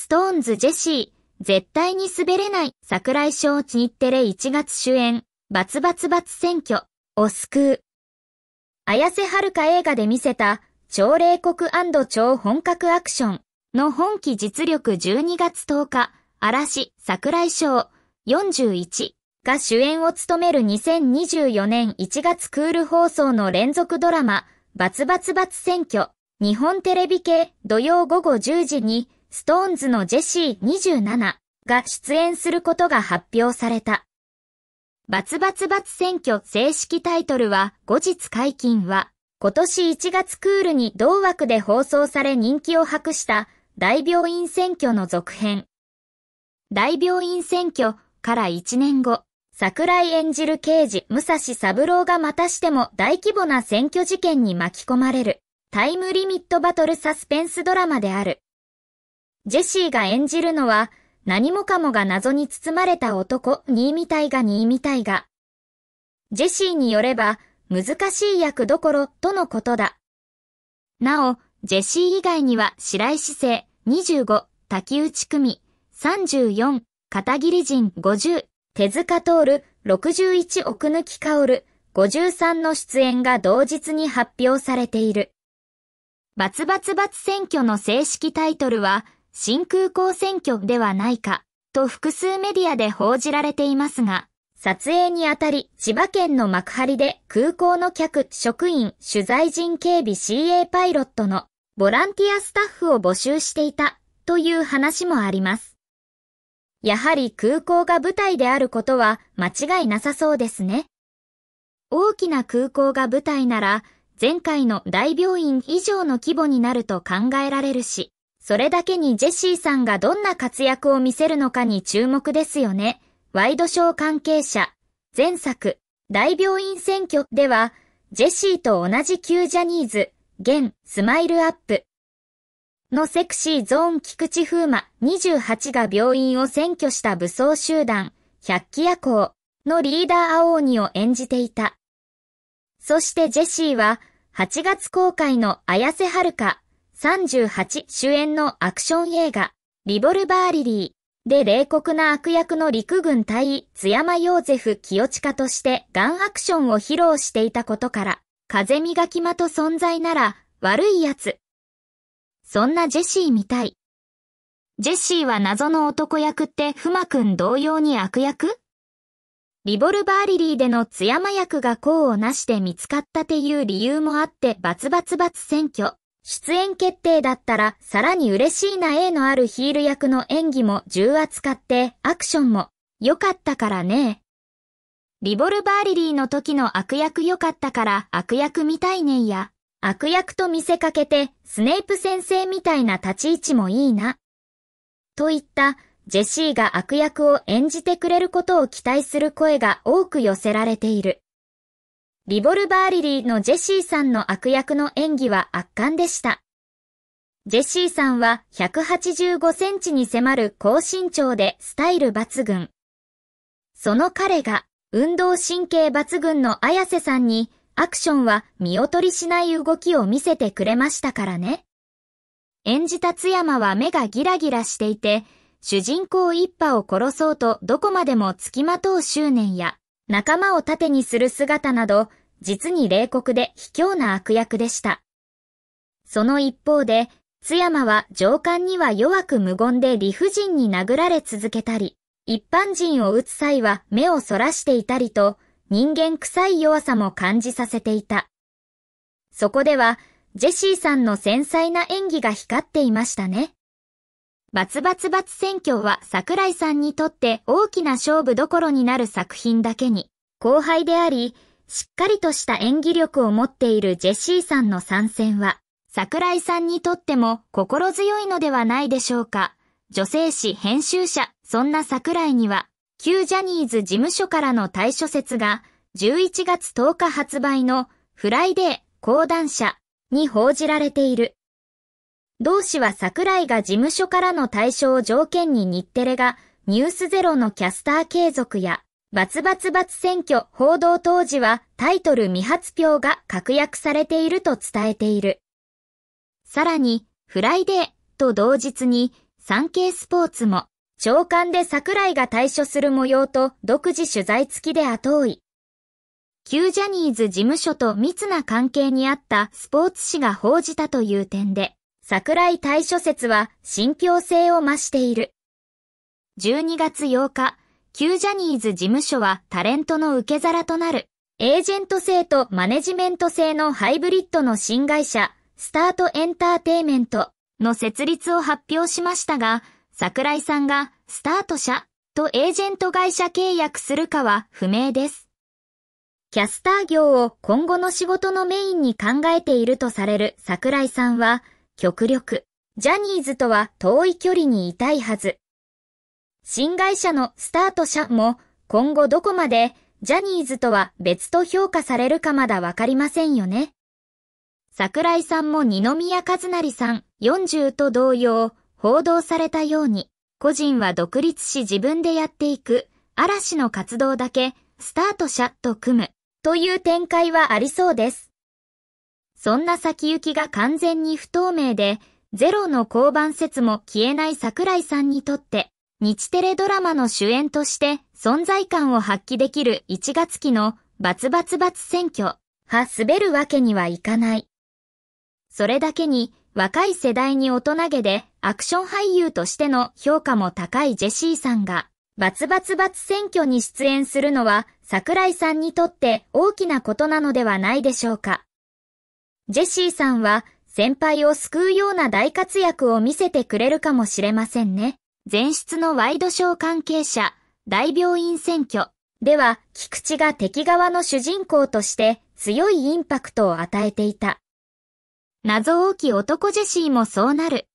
ストーンズジェシー、絶対に滑れない、桜井翔日テレ1月主演、バツバツバツ選挙、を救う。綾瀬はるか映画で見せた、超冷国超本格アクションの本気実力12月10日、嵐、桜井翔、41が主演を務める2024年1月クール放送の連続ドラマ、バツバツバツ選挙、日本テレビ系土曜午後10時に、ストーンズのジェシー27が出演することが発表された。バツバツバツ選挙正式タイトルは後日解禁は今年1月クールに同枠で放送され人気を博した大病院選挙の続編。大病院選挙から1年後、桜井演じる刑事武蔵三郎がまたしても大規模な選挙事件に巻き込まれるタイムリミットバトルサスペンスドラマである。ジェシーが演じるのは、何もかもが謎に包まれた男、ニーいが、ニーみたいが、ジェシーによれば、難しい役どころとのことだ。なお、ジェシー以外には白石聖、25、滝内組、34、片桐人50、手塚徹61奥抜薫53の出演が同日に発表されている。バツバツバツ選挙の正式タイトルは、新空港選挙ではないか、と複数メディアで報じられていますが、撮影にあたり、千葉県の幕張で空港の客、職員、取材人警備 CA パイロットのボランティアスタッフを募集していたという話もあります。やはり空港が舞台であることは間違いなさそうですね。大きな空港が舞台なら前回の大病院以上の規模になると考えられるし、それだけにジェシーさんがどんな活躍を見せるのかに注目ですよね。ワイドショー関係者。前作、大病院選挙では、ジェシーと同じ旧ジャニーズ、現、スマイルアップ。のセクシーゾーン菊池風磨28が病院を占拠した武装集団、百鬼夜行のリーダー青鬼を演じていた。そしてジェシーは、8月公開の綾瀬はるか、38主演のアクション映画、リボルバーリリーで冷酷な悪役の陸軍隊員津山ヨーゼフ清近としてガンアクションを披露していたことから、風磨きまと存在なら悪いやつ。そんなジェシーみたい。ジェシーは謎の男役ってフマくん同様に悪役リボルバーリリーでの津山役が功をなして見つかったっていう理由もあってバツバツバツ選挙。出演決定だったらさらに嬉しいな A のあるヒール役の演技も重圧買ってアクションも良かったからね。リボルバーリリーの時の悪役良かったから悪役みたいねんや。悪役と見せかけてスネイプ先生みたいな立ち位置もいいな。といったジェシーが悪役を演じてくれることを期待する声が多く寄せられている。リボルバーリリーのジェシーさんの悪役の演技は圧巻でした。ジェシーさんは185センチに迫る高身長でスタイル抜群。その彼が運動神経抜群の綾瀬さんにアクションは見劣りしない動きを見せてくれましたからね。演じた津山は目がギラギラしていて、主人公一派を殺そうとどこまでも付きまとう執念や、仲間を盾にする姿など、実に冷酷で卑怯な悪役でした。その一方で、津山は上官には弱く無言で理不尽に殴られ続けたり、一般人を撃つ際は目をそらしていたりと、人間臭い弱さも感じさせていた。そこでは、ジェシーさんの繊細な演技が光っていましたね。バツバツバツ選挙は桜井さんにとって大きな勝負どころになる作品だけに、後輩であり、しっかりとした演技力を持っているジェシーさんの参戦は、桜井さんにとっても心強いのではないでしょうか。女性誌編集者、そんな桜井には、旧ジャニーズ事務所からの対処説が、11月10日発売のフライデー講談社に報じられている。同氏は桜井が事務所からの対象を条件に日テレがニュースゼロのキャスター継続やバツバツバツ選挙報道当時はタイトル未発表が確約されていると伝えている。さらに、フライデーと同日に、産経スポーツも、長官で桜井が対処する模様と独自取材付きで後追い。旧ジャニーズ事務所と密な関係にあったスポーツ紙が報じたという点で、桜井対処説は信憑性を増している。12月8日、旧ジャニーズ事務所はタレントの受け皿となる、エージェント制とマネジメント制のハイブリッドの新会社、スタートエンターテイメントの設立を発表しましたが、桜井さんがスタート社とエージェント会社契約するかは不明です。キャスター業を今後の仕事のメインに考えているとされる桜井さんは、極力、ジャニーズとは遠い距離にいたいはず新会社のスタート社も今後どこまでジャニーズとは別と評価されるかまだわかりませんよね。桜井さんも二宮和也さん40と同様、報道されたように、個人は独立し自分でやっていく、嵐の活動だけ、スタート社と組む、という展開はありそうです。そんな先行きが完全に不透明で、ゼロの交番説も消えない桜井さんにとって、日テレドラマの主演として存在感を発揮できる1月期のバツバツバツ選挙、は滑るわけにはいかない。それだけに若い世代に大人げでアクション俳優としての評価も高いジェシーさんがバツバツバツ選挙に出演するのは桜井さんにとって大きなことなのではないでしょうか。ジェシーさんは先輩を救うような大活躍を見せてくれるかもしれませんね。前室のワイドショー関係者、大病院選挙では、菊池が敵側の主人公として強いインパクトを与えていた。謎多き男ジェシーもそうなる。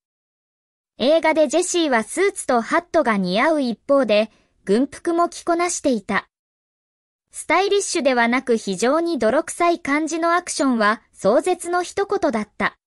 映画でジェシーはスーツとハットが似合う一方で、軍服も着こなしていた。スタイリッシュではなく非常に泥臭い感じのアクションは壮絶の一言だった。